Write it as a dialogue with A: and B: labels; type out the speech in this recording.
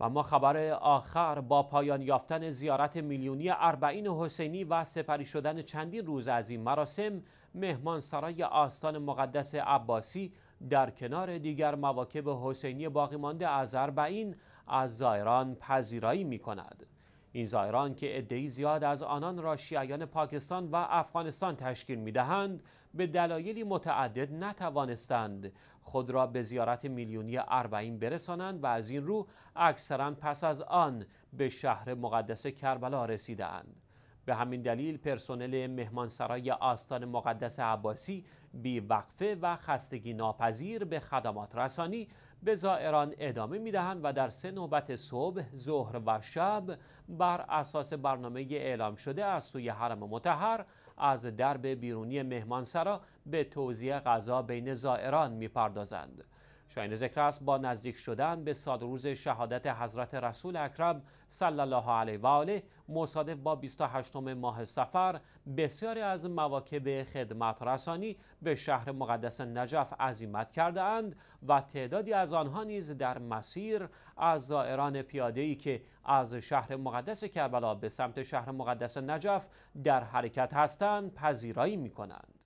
A: و ما خبر آخر با پایان یافتن زیارت میلیونی اربعین حسینی و سپری شدن چندین روز از این مراسم مهمان سرای آستان مقدس عباسی در کنار دیگر مواکب حسینی باقی مانده از اربعین از زایران پذیرایی می کند. این زائران که عدهای زیاد از آنان را شیعیان پاکستان و افغانستان تشکیل دهند به دلایلی متعدد نتوانستند خود را به زیارت میلیونی اربعین برسانند و از این رو اکثرا پس از آن به شهر مقدس کربلا رسیدند به همین دلیل پرسنل مهمانسرای آستان مقدس عباسی بیوقفه و خستگی ناپذیر به خدمات رسانی به زائران ادامه میدهند و در سه نوبت صبح، ظهر و شب بر اساس برنامه اعلام شده از سوی حرم متحر از درب بیرونی مهمانسرا به توزیع غذا بین زائران میپردازند. شاین ذکر است با نزدیک شدن به سال روز شهادت حضرت رسول اکرم صلی الله علیه و آله مصادف با 28 ماه سفر بسیاری از مواکب خدمت رسانی به شهر مقدس نجف عزیمت کرده اند و تعدادی از آنها نیز در مسیر از زائران پیاده ای که از شهر مقدس کربلا به سمت شهر مقدس نجف در حرکت هستند پذیرایی می کنند.